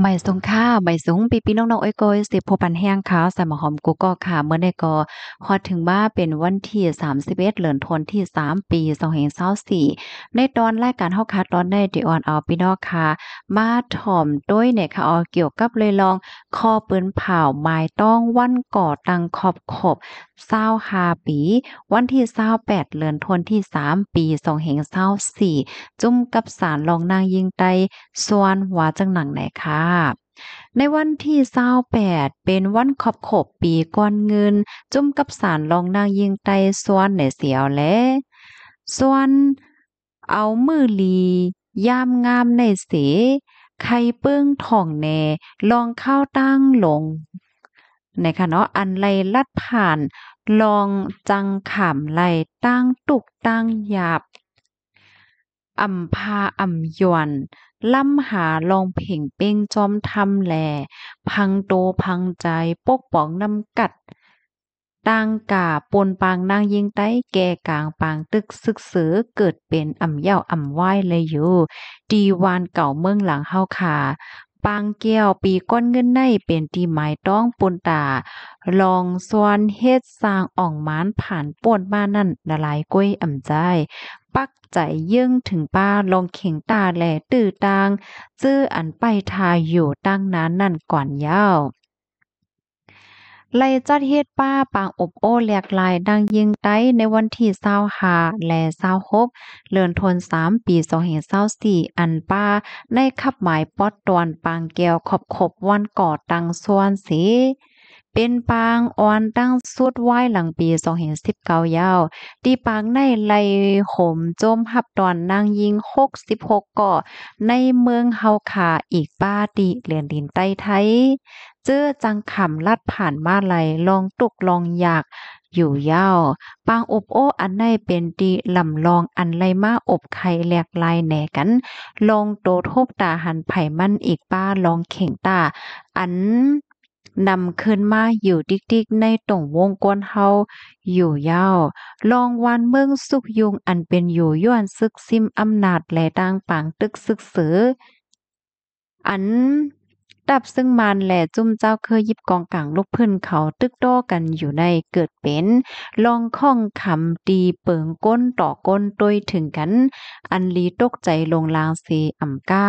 ไม่สงค่าไม่สงปีปีน้องๆอ้อยก้อยสิบพปันแห้งขาวใส่หมอหอมกูก็ค่ะ เมื่อได้ก็พอถึงบ้าเป็นวันที่สามสิบเอ็ดเหลือนทนที่สามปีสองแห่งเศร้าสี่ในตอนแรกการเฮาคาตอนได้ดีออนเอาปีนอกค่ะ มาถ่อมด้วยเนี่ยค่ะอเกี่ยวกับเลยลองคอปืนเผาไม้ต้องวันก่อตังขอบขบเศร้าหาปี วันที่เศร้าแปดเหลือนทนที่สามปีสองแห่งเศร้าสี่จุ่มกับสารรองนางยิงไตสวนว่าจังหนังไหนคะาในวันที่เศร้าแปดเป็นวันขอบขบปีก้อนเงิน จุ่มกับสารรองนางยิงไตส่วนในเสียวแลส่วนเอามือลีย่ามงามในเสใครเปิ้งท่องแน่ลองเข้าตั้งลงในคะเนาะอันไลลัดผ่านลองจังขามไลตั้งตุกตั้งหยาบอ่ำพาอ่ำยวนล่ำหาลองเพ่งเป้งจอมทำแหลพังโตพังใจปกป้องนำกัดตัางกาปนปางนางยิงใต้แก่กลางปางตึกซึกเสือเกิดเป็นอ่ำเย่าอ่ำไหวเลยอยู่ ดีวานเก่าเมืองหลังเฮาขา ปางแก้วปีก้อนเงินในเป็นตีหมายต้องปนตา ลองซวนเฮ็ดสร้างอ่องมานผ่านป่นมานั่นละลายก้วยอ่ำใจปักใจยื่งถึงป้าลงเข่งตาแหลตื้อตางจื้ออันไปทาอยู่ตั้งนั้นนั่นก่อนยาวไลจัดเฮ็ดป้าปางอบโอแหลกลายดังยิงไต้ในวันที่เศร้าหาและเศร้าหกเลือนทนสามปีสองเหตุเศร้าสี่อันป้าในขับหมายป๊อดตอนปางแก้วขอบขบวันก่อตังส่วนสีเป็นปางอ่อนตั้งสุดไว้หลังปี2019 ยาวทีปางในไหลขมจมหับตอนนางยิง 66 ก่อ ในเมืองเฮาขาอีกป้าติเหลียนดินใต้ไทย เจื้อจังขำลัดผ่านมาไหลลองตุกลองอยากอยู่ยาวปางอบโอ้อันในเป็นดีลำลองอันไรมาอบไข่แหลกลายแหนกัน ลองโตทบตาหันไผ่มันอีกป้าลองเข่งตา อันนำขึ้นมาอยู่ดิกิกในต่งวงกวนเฮาอยู่ยาวลองวันเมืองสุกยุงอันเป็นอยู่ย้อนซึกซิมอำนาจและต่างปางตึกซึกเสือ อันดับซึ่งมันแหละจุ้มเจ้าเคยยิบกองกลางลูกพื้นเขาตึกโตกันอยู่ในเกิดเป็นลองข้องคำตีเปิงก้นต่อก้นตดยถึงกันอันลีตกใจลงลางเสอ่ำก้า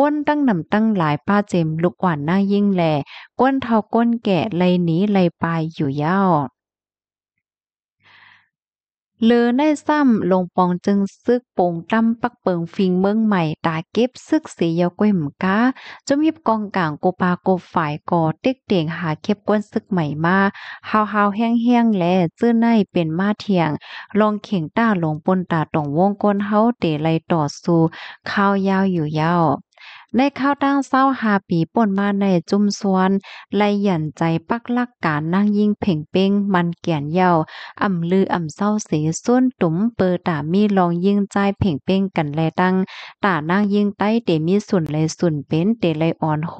ก้นตั้งนำตั้งหลายป้าเจมลูกหวานหน้ายิ่งแหล่ก้นเท่าก้นแก่ไลหนีไลลปอยู่ยาวเลือได้ซ้ำลงปองจึงซึกโป่งตั้มปักเปิงฟิงเมืองใหม่ตาเก็บซึกสียาก้วยหมกาจมีิบกองกลางโกปาโกฝ่ายก่อเต็กเตียงหาเก็บก้นซึกใหม่มาฮาวฮาวแห้งแห้งแลจื้อในเป็นมาเทียง ลองเข่งต้าลงปนตาตองวงก้นเฮาเตะไลต่อสู่ข้าวยาวอยู่ยาวในข้าวตั้งเศร้าหาปีป่นมาในจุมสวน ไลหยันใจปักลักการนั่งยิ่งเพ่งเป้งมันเกี่นเยาอ่ำลืออ่ำเศร้าเสียส้วนตุ๋มเปิดตามีลองยิ่งใจเพ่งเป้งกันแลตั้งตานั่งยิ่งใต้เตมีสุนเลยสุนเป็นเตไลอ่อนโห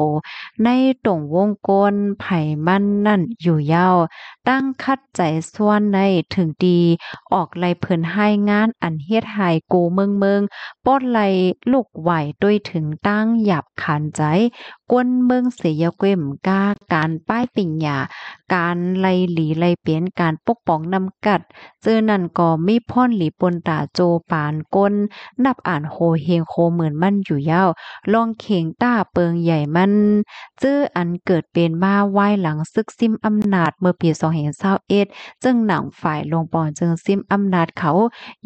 ในตรงวงกลไผ่มันนั่นอยู่เยาตั้งคัดใจส่วนในถึงดี ออกไลเพิ่นให้งานอันเฮ็ดหายกูเมืองเมืองป้อนไลลูกไหวด้วยถึงตั้งหยาบขานใจกวนเมืองเสียเกวมกาการป้ายปิงหยาการไลหลีไลเปลี่ยนการปกป้องนำกัดเจอนั่นก็มีพ่อนหลีปนตาโจปานก้นนับอ่านโหเฮงโคเหมือนมันอยู่ยาวลองเข่งต้าเปิงใหญ่มันเจออันเกิดเป็นมาไหวหลังซึกซิมอำนาจเมื่อปีสองเห็นเศร้าเอ็ดจึงหนังฝ่ายลงปอนจึงซิมอำนาจเขา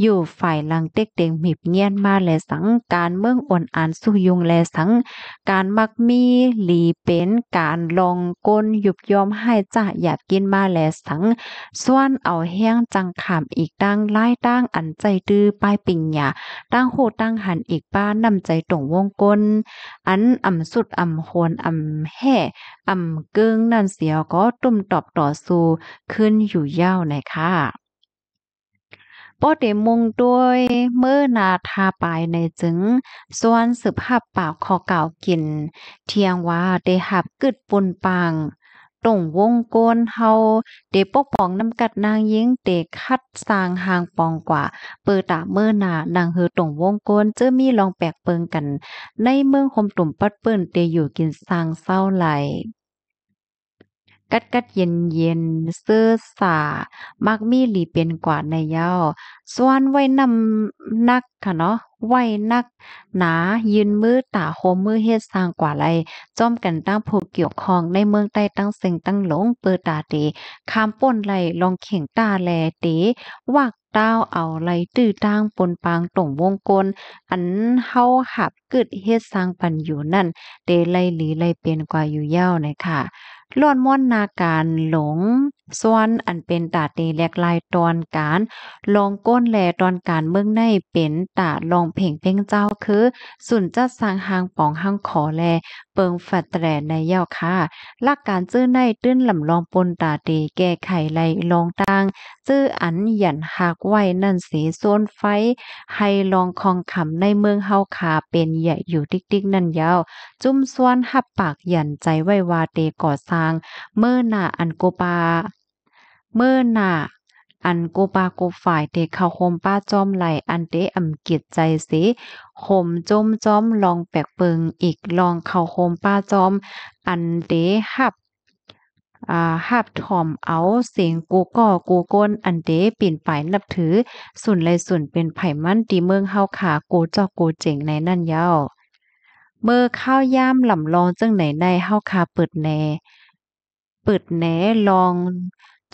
อยู่ฝ่ายหลังเต็กเต็งหมิบเงียนมาและสังการเมืองอ่อนอ่านสู้ยุงและสังงการมักมีหลีเป็นการลองก้นยุบยอมให้จ่ายากกินมาแลสังส่วนเอาแห้งจังขามอีกดังไล่ตั้งอันใจดื้อป้ายปิงหยาตั้งโหตั้งหันอีกป้านำใจตรงวงก้นอันอ่ำสุดอ่ำโคนอ่ำแห่อ่ำกิงนั่นเสียวก็ตุ่มตอบต่อสู้ขึ้นอยู่ยาวนะคะป้อเดมงด้วยเมื่อนาทาปายในจึงส่วนสืบหับปากคอเก่ากิน เทียงว่าเดหับกึดปุนปังต่งวงโกนเฮาเดปกป้องน้ำกัดนางยิงเดคัดสร้างห่างปองกว่า เปิดตาเมื่อนานางเฮอต่งวงโกนเจอมีลองแปลกเปิงกัน ในเมืองคมตุ่มปัดเปิ้นเดอยู่กินสร้างเศร้าไหลกัดกัดเย็นเย็น เสื้อสา มักมีหลีเปียนกว่าในเย้าส่วนไว้นำนักค่ะเนาะไว้นัก หนา ยืนมือ ตาโคมมือเฮ็ดสร้างกว่าไร จ้อมกันตั้งผู้เกี่ยวข้องในเมืองใต้ตั้งเซ็งตั้งหลงเปิดตาเตคามป่นไหลลองเข่งตาแลเตวักต้าเอาไหลตื้อตั้งปนปางต่งวงกล อันเฮาหับกึดเฮ็ดสร้างปันอยู่นั่นเตไลหลีไลเป็นกว่าอยู่ยาวนะค่ะล้วนม่อนนาการหลงส่วนอันเป็นตาตีแหลกลายตอนการลองก้นแลตอนการเมืองในเป็นตาลองเพ่งเพ่งเจ้าคือ สุนจัดสร้างหางปองหางขอแล เปิงฝัดแตรในเย้าค่ะ หลักการจื้อในตื้นลำลองปนตาตีแก้ไขไลลองตั้งซื้ออันหยันหากไว้นั่นสีโซนไฟ ให้ลองคองขำในเมืองเฮาคาเป็นใหญ่อยู่ติ๊กติ๊กนั่นยาว จุ้มซ้วนหับปากหยันใจไว้วาเตก่อสร้าง เมื่อหน้าอันโกปาเมื่อหน่ะอันกูปาโกฝ่ายเด็กเขาโคมป้าจอมไหลอันเดอำกิดใจสิข่มจมจอมลองแปกเปิงอีกลองเขาโคมป้าจอม อันเดหับอ่าหับถ่อมเอาเสียงกูก่อกูก้นอันเดปิ่นป่ายนับถือ สุนเลยสุนเป็นไผ่มั่นตีเมืองเฮาขากูจอกกูเจ๋งในนั่นเย่าเมื่อข้าวย่ามหล่ำลองจังไหนในเฮาขาเปิดแนเปิดแหนลอง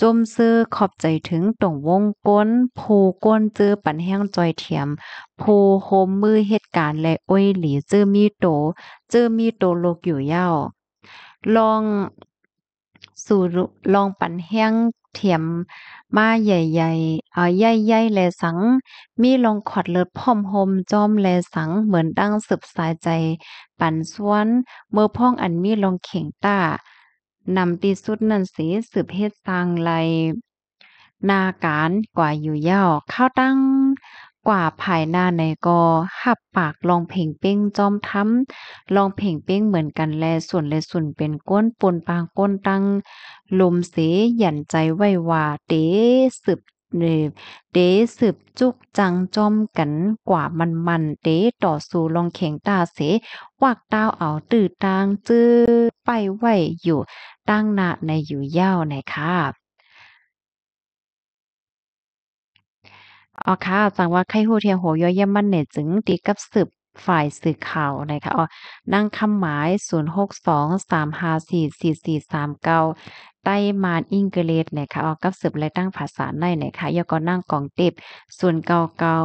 จมซื้อขอบใจถึงตรงวงก้นผู้ก้นจื้อปันแห้งจอยเทียมผู้โฮมมือเหตุการณ์ และอ้อยหลีจื้อมีโตจื้อมีโตโลกอยู่เย้าลองสู่ลองปันแห้งเทียมมาใหญ่ๆเอาใหญ่ๆ แลสัง มีลองขอดเลิศพอมโฮมจอมแลสังเหมือนดังสืบสายใจ ปันสวนเมื่อพ้องอันมีลองเข่งต้านำตีสุดนั่นเสสืบเฮ็ดสร้างไรลนาการกว่าอยู่ย่อข้าตั้ง กว่าภายหน้าในกอ หับปากลองเพ่งเป้งจอมทำ ลองเพ่งเป้งเหมือนกันแล ส่วนแลส่วนเป็นก้นปนปางก้นตั้ง ลมเสหยั่นใจไว้ว่าเตสืบเนเดสืบจุกจังจอมกันกว่ามันมันเดต่อสู่ลองเข่งตาเสวากดาวเอาตื่อตางจื้อไปไหวอยู่ตั้งหน้าในอยู่ยาวในค่ะอ๋อค่ะจังว่าไข้หูเทียโหยอยเยมันเนี่ยจึงตีกับสืบฝ่ายสื่อข่าวนะคะอ๋อนั่งคำหมาย 0 6 2 3 5 4 4 4 3 9ไต้มานอิงเกลฤเนยคะออกกับสืบไรตั้งภาษาในนยคะยกอนั่งกองติบส่วนเกาเกา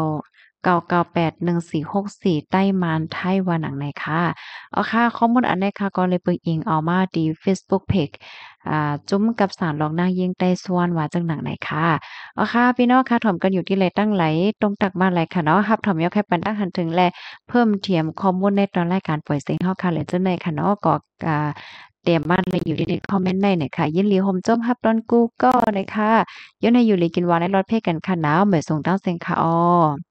เกาเกาแปดหนึ่งสี่หกสี่ไต้มานไต้วันหนังไหนค่ะเอาค่ะข้อมูลอันไหนค่ะก็เลยเปิงอิงเอามาดีเฟซบุ๊กเพจจุ้มกับสารลองนั่งยิงไต้ซวนว่าจังหนังไหนค่ะเอาค่ะ พี่น้องค่ะถ่อมกันอยู่ที่ไรตั้งไหลตรงตักมาไหลค่ะเนาะครับถ่อมยกแค่ปันตั้งหันถึงแลเพิ่มเทียมข้อมูลในตอนรายการปล่อยเสียงเฮาค่ะเลยจังไหนค่ะเนาะก็อเตรียมมนเลยอยู่ใน คอมเมนต์ในนยคะยินดีโฮมจมฮับรอนกูก็เลยค่ะย้อนใีอยู่ลีกินวานในรถเพ่กันค่ะหนาวเหมือนส่งตั้งเซงค่ะออ